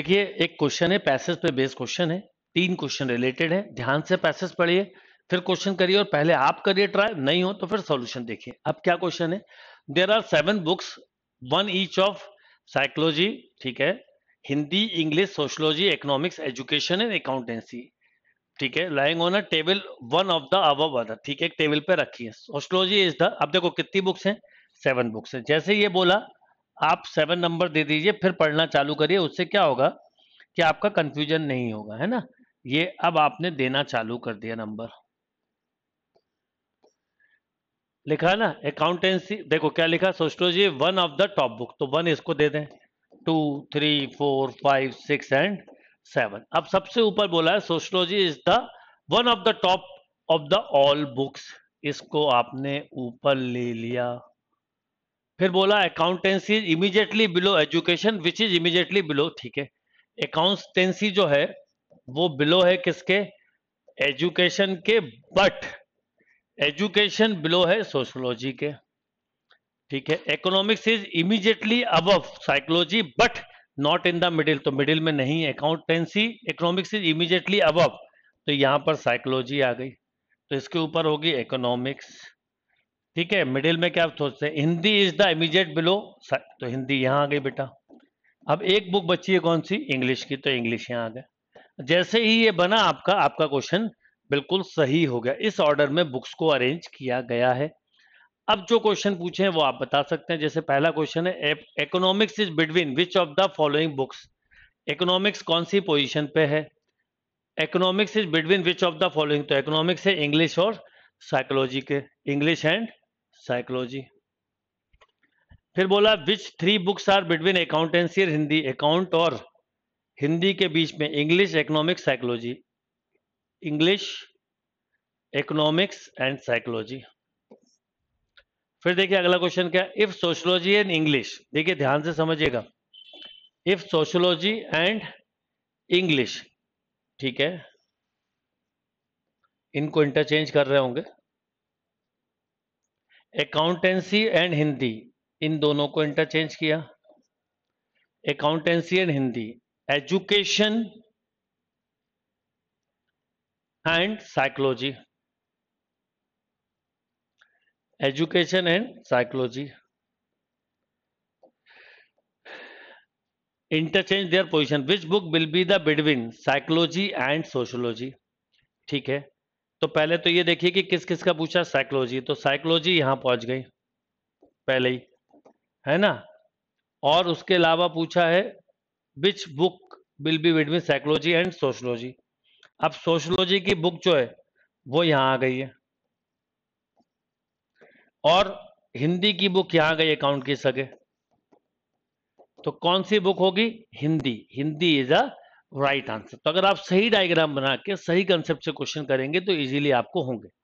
देखिए एक क्वेश्चन है पैसेज पे बेस्ड क्वेश्चन है तीन क्वेश्चन रिलेटेड है ध्यान से पैसेज पढ़िए फिर क्वेश्चन करिए और पहले आप करिए ट्राई नहीं हो तो फिर सॉल्यूशन देखिए अब क्या क्वेश्चन है there are seven books one each of psychology ठीक है Hindi English sociology economics education and accountancy ठीक है lying on a table one of the अब अदर ठीक है टेबल पे रखी है सोशलॉजी इज द अब देखो कितनी बुक्स हैं सेवन बुक्स हैं जैसे ये बोला आप सेवन नंबर दे दीजिए फिर पढ़ना चालू करिए उससे क्या होगा कि आपका कंफ्यूजन नहीं होगा है ना ये अब आपने देना चालू कर दिया नंबर लिखा ना अकाउंटेंसी देखो क्या लिखा सोचो जी one of the top book तो वन इसको दे दें two three four five six and seven अब सबसे ऊपर बोला है sociology is the one of the top of the all books इसको आपने ऊपर ले लिया फिर बोला accountancy is immediately below education which is immediately below ठीक है अकाउंटेंसी जो है वो बिलो है किसके एजुकेशन के बट एजुकेशन बिलो है सोशोलॉजी के ठीक है इकोनॉमिक्स इज इमीजिएटली अब psychology but not in the middle तो मिडिल में नहीं अकाउंटेंसी इकोनॉमिक्स इज इमीजिएटली अब तो यहां पर साइकोलॉजी आ गई तो इसके ऊपर होगी इकोनॉमिक्स ठीक है मिडिल में क्या सोचते हैं Hindi is the immediate below तो हिंदी यहाँ आ गई बेटा अब एक बुक बची है कौन सी इंग्लिश की तो इंग्लिश यहाँ आ गया जैसे ही ये बना आपका आपका क्वेश्चन बिल्कुल सही हो गया इस ऑर्डर में बुक्स को अरेंज किया गया है अब जो क्वेश्चन पूछे हैं वो आप बता सकते हैं जैसे पहला क्वेश्चन है economics is between which of the following books economics कौन सी पोजीशन पे है economics is between which of the following तो इकोनॉमिक्स है इंग्लिश और साइकोलॉजी के इंग्लिश एंड साइकोलॉजी फिर बोला which three books are between accountancy Hindi account और हिंदी के बीच में English economic psychology English economics and psychology फिर देखिए अगला क्वेश्चन क्या इफ सोशोलॉजी एंड इंग्लिश देखिए ध्यान से समझिएगा इफ सोशोलॉजी एंड इंग्लिश ठीक है इनको इंटरचेंज कर रहे होंगे अकाउंटेंसी एंड हिंदी इन दोनों को इंटरचेंज किया accountancy and Hindi education and psychology education and psychology interchange their position which book will be the between psychology and sociology ठीक है तो पहले तो ये देखिए कि किस किस का पूछा साइकोलॉजी तो साइकोलॉजी यहाँ पहुंच गई पहले ही है ना और उसके अलावा पूछा है which book will be with psychology and sociology अब सोशोलॉजी की बुक जो है वो यहाँ आ गई है और हिंदी की बुक यहाँ गई अकाउंट की सगे तो कौन सी बुक होगी Hindi Hindi is a right answer तो अगर आप सही डायग्राम बना के सही कंसेप्ट से क्वेश्चन करेंगे तो इजीली आपको होंगे